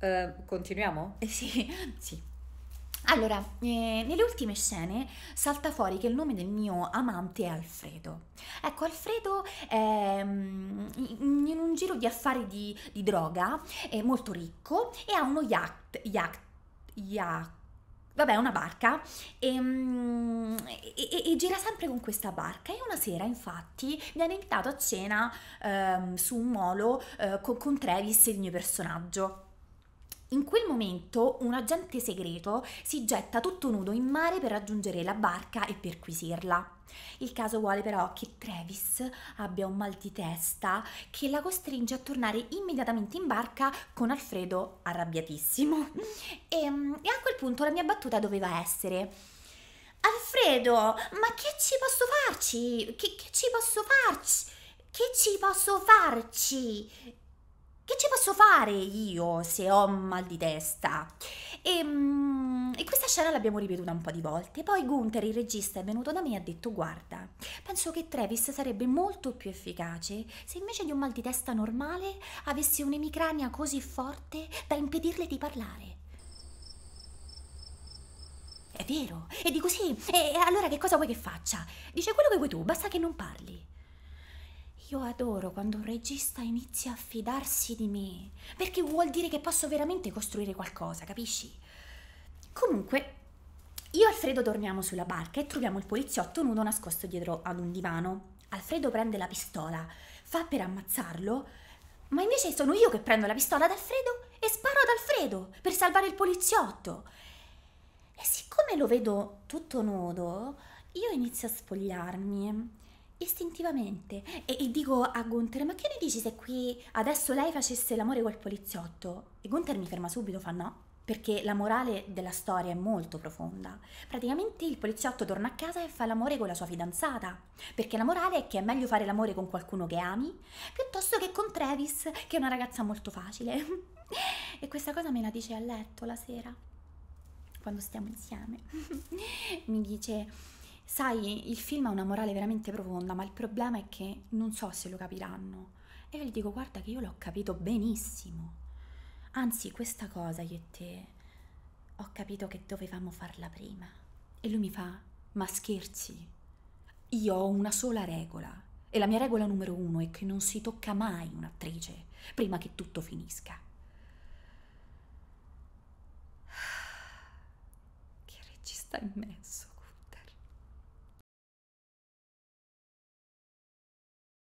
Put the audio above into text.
Ehm, continuiamo? Eh, sì, sì. Allora, eh, nelle ultime scene salta fuori che il nome del mio amante è Alfredo. Ecco, Alfredo è mm, in un giro di affari di, di droga, è molto ricco e ha uno yacht, yacht, yacht vabbè, una barca e, mm, e, e, gira sempre con questa barca. E una sera, infatti, viene invitato a cena eh, su un molo eh, con, con Travis, il mio personaggio. In quel momento un agente segreto si getta tutto nudo in mare per raggiungere la barca e perquisirla. Il caso vuole però che Travis abbia un mal di testa che la costringe a tornare immediatamente in barca con Alfredo arrabbiatissimo. E, ehm, e a quel punto la mia battuta doveva essere Alfredo, ma che ci posso farci? Che, che ci posso farci? Che ci posso farci? posso fare io se ho mal di testa? E, ehm, e questa scena l'abbiamo ripetuta un po' di volte. Poi Gunther, il regista, è venuto da me e ha detto: Guarda, penso che Travis sarebbe molto più efficace se invece di un mal di testa normale avesse un'emicrania così forte da impedirle di parlare. È vero, e dico sì, e allora che cosa vuoi che faccia? Dice quello che vuoi tu, basta che non parli. Io adoro quando un regista inizia a fidarsi di me, perché vuol dire che posso veramente costruire qualcosa, capisci? Comunque, io e Alfredo torniamo sulla barca e troviamo il poliziotto nudo nascosto dietro ad un divano. Alfredo prende la pistola, fa per ammazzarlo, ma invece sono io che prendo la pistola ad Alfredo e sparo ad Alfredo per salvare il poliziotto. E siccome lo vedo tutto nudo, io inizio a spogliarmi istintivamente e, e dico a Gunther ma che ne dici se qui adesso lei facesse l'amore col poliziotto? E Gunther mi ferma subito, fa no, perché la morale della storia è molto profonda. Praticamente il poliziotto torna a casa e fa l'amore con la sua fidanzata, perché la morale è che è meglio fare l'amore con qualcuno che ami piuttosto che con Travis, che è una ragazza molto facile. e questa cosa me la dice a letto la sera, quando stiamo insieme. Mi dice Sai, il film ha una morale veramente profonda, ma il problema è che non so se lo capiranno. E io gli dico, guarda che io l'ho capito benissimo. Anzi, questa cosa io e te ho capito che dovevamo farla prima. E lui mi fa, ma scherzi, io ho una sola regola. E la mia regola numero uno è che non si tocca mai un'attrice prima che tutto finisca. Che regista immenso.